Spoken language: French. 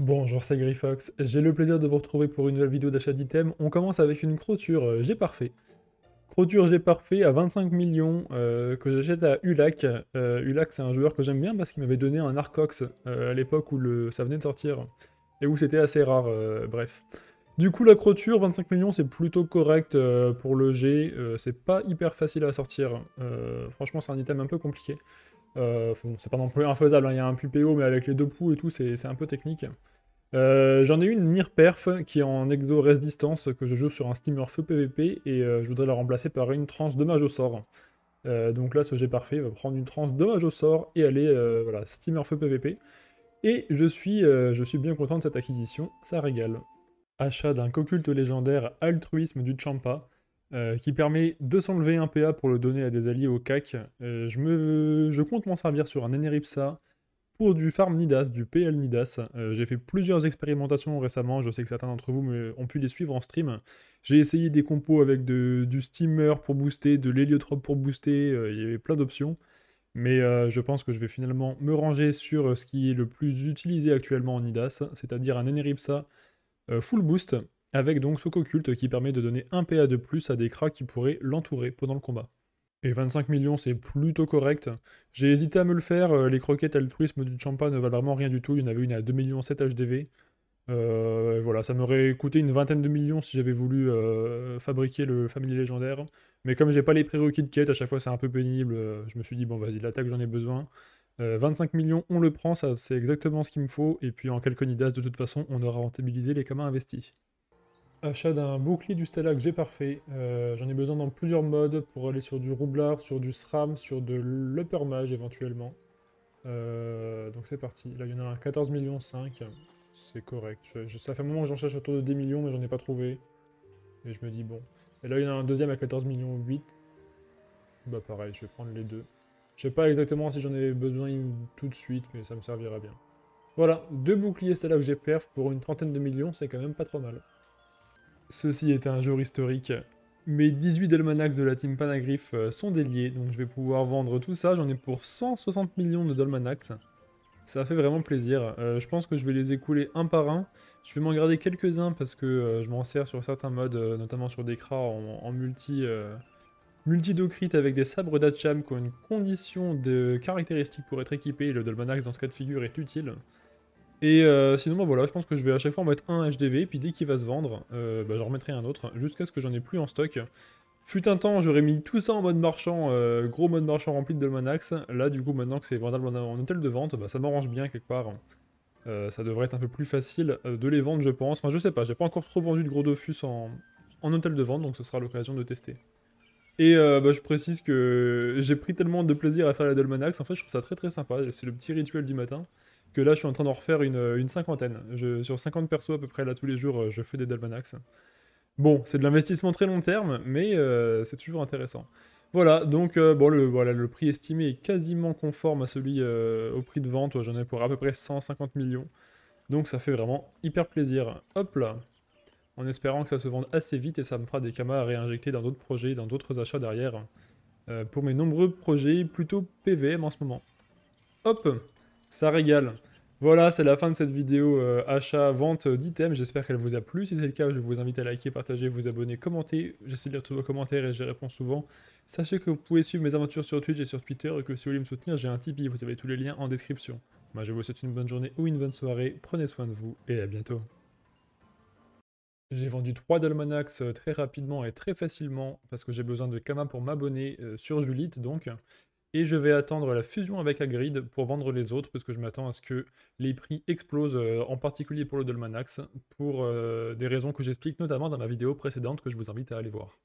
Bonjour, c'est Grifox. J'ai le plaisir de vous retrouver pour une nouvelle vidéo d'achat d'items. On commence avec une croture j'ai euh, parfait. Croture j'ai parfait à 25 millions euh, que j'achète à Ulac. Euh, Ulac, c'est un joueur que j'aime bien parce qu'il m'avait donné un Arcox à l'époque où le... ça venait de sortir et où c'était assez rare. bref. Du coup, la croture, 25 millions, c'est plutôt correct pour le G. c'est pas hyper facile à sortir. franchement, c'est un item un peu compliqué. Euh, c'est pas non plus infaisable, hein. il y a un PO, mais avec les deux poux et tout, c'est un peu technique. Euh, j'en ai une Nier Perf qui est en exo reste distance que je joue sur un steamer feu PVP et euh, je voudrais la remplacer par une transe dommage au sort. donc là, ce jet parfait va prendre une transe dommage au sort et aller voilà, steamer feu PVP. Et je suis, je suis bien content de cette acquisition, ça régale. Achat d'un coculte légendaire altruisme du Champa. Euh, qui permet de s'enlever un PA pour le donner à des alliés au CAC. Euh, je, me, je compte m'en servir sur un Eneripsa pour du farm Nidas, du PL Nidas. Euh, j'ai fait plusieurs expérimentations récemment, je sais que certains d'entre vous ont pu les suivre en stream. J'ai essayé des compos avec du Steamer pour booster, de l'Héliotrope pour booster, il y avait plein d'options. Mais je pense que je vais finalement me ranger sur ce qui est le plus utilisé actuellement en Nidas, c'est-à-dire un Eneripsa full boost avec donc ce co-culte qui permet de donner un PA de plus à des cracks qui pourraient l'entourer pendant le combat. Et 25 millions, c'est plutôt correct. J'ai hésité à me le faire, euh, les croquettes altruisme du Champa ne valent vraiment rien du tout, il y en avait une à 2 millions 7 HDV. Euh, voilà, ça m'aurait coûté une vingtaine de millions si j'avais voulu euh, fabriquer le Family Légendaire. Mais comme j'ai pas les prérequis de quête, à chaque fois c'est un peu pénible, je me suis dit bon vas-y, l'attaque j'en ai besoin. 25 millions, on le prend, ça c'est exactement ce qu'il me faut, et puis en nidas, de toute façon on aura rentabilisé les communs investis. Achat d'un bouclier du Stalag, j'ai parfait. Euh, j'en ai besoin dans plusieurs modes pour aller sur du roublard, sur du SRAM, sur de l'Upper Mage éventuellement. Euh, donc c'est parti. Là, il y en a un 14 millions 5. C'est correct. Je, ça fait un moment que j'en cherche autour de 10 millions, mais j'en ai pas trouvé. Et je me dis bon. Et là, il y en a un deuxième à 14 millions 8. Bah pareil, je vais prendre les deux. Je sais pas exactement si j'en ai besoin tout de suite, mais ça me servira bien. Voilà, deux boucliers Stalag que j'ai perf pour une trentaine de millions, c'est quand même pas trop mal. Ceci est un jour historique. Mes 18 Dolmanax de la team Panagriff euh, sont déliés, donc je vais pouvoir vendre tout ça. J'en ai pour 160 millions de Dolmanax. Ça fait vraiment plaisir. Euh, je pense que je vais les écouler un par un. Je vais m'en garder quelques-uns parce que euh, je m'en sers sur certains modes, notamment sur des en, multi... multi avec des sabres d'Acham qui ont une condition de caractéristique pour être équipé, le Dolmanax dans ce cas de figure est utile. Et euh, sinon, bah, voilà, je pense que je vais à chaque fois mettre un HDV, puis dès qu'il va se vendre, euh, bah, je remettrai un autre, jusqu'à ce que j'en ai plus en stock. Fut un temps, j'aurais mis tout ça en mode marchand, euh, gros mode marchand rempli de Dolmanax. Là, du coup, maintenant que c'est vendable en hôtel de vente, bah, ça m'arrange bien quelque part. ça devrait être un peu plus facile de les vendre, je pense. Enfin, je sais pas, j'ai pas encore trop vendu de gros Dofus en, hôtel de vente, donc ce sera l'occasion de tester. Et je précise que j'ai pris tellement de plaisir à faire la Dolmanax, en fait je trouve ça très très sympa, c'est le petit rituel du matin que là, je suis en train d'en refaire une, euh, cinquantaine. sur 50 persos à peu près, là, tous les jours, euh, je fais des Dalmanax. Bon, c'est de l'investissement très long terme, mais euh, c'est toujours intéressant. Voilà, donc bon, le, voilà, le prix estimé est quasiment conforme à celui au prix de vente. J'en ai pour à peu près 150 millions. Donc ça fait vraiment hyper plaisir. Hop là En espérant que ça se vende assez vite et ça me fera des kamas à réinjecter dans d'autres projets, dans d'autres achats derrière. pour mes nombreux projets plutôt PVM en ce moment. Hop ça régale. Voilà, c'est la fin de cette vidéo euh, achat-vente euh, d'items. J'espère qu'elle vous a plu. Si c'est le cas, je vous invite à liker, partager, vous abonner, commenter. J'essaie de lire tous vos commentaires et j'y réponds souvent. Sachez que vous pouvez suivre mes aventures sur Twitch et sur Twitter et que si vous voulez me soutenir, j'ai un Tipeee. Vous avez tous les liens en description. Moi, je vous souhaite une bonne journée ou une bonne soirée. Prenez soin de vous et à bientôt. J'ai vendu 3 Dalmanax euh, très rapidement et très facilement parce que j'ai besoin de Kama pour m'abonner sur Julite donc. Et je vais attendre la fusion avec Agrid pour vendre les autres, parce que je m'attends à ce que les prix explosent, euh, en particulier pour le Dolmanax, pour euh, des raisons que j'explique notamment dans ma vidéo précédente que je vous invite à aller voir.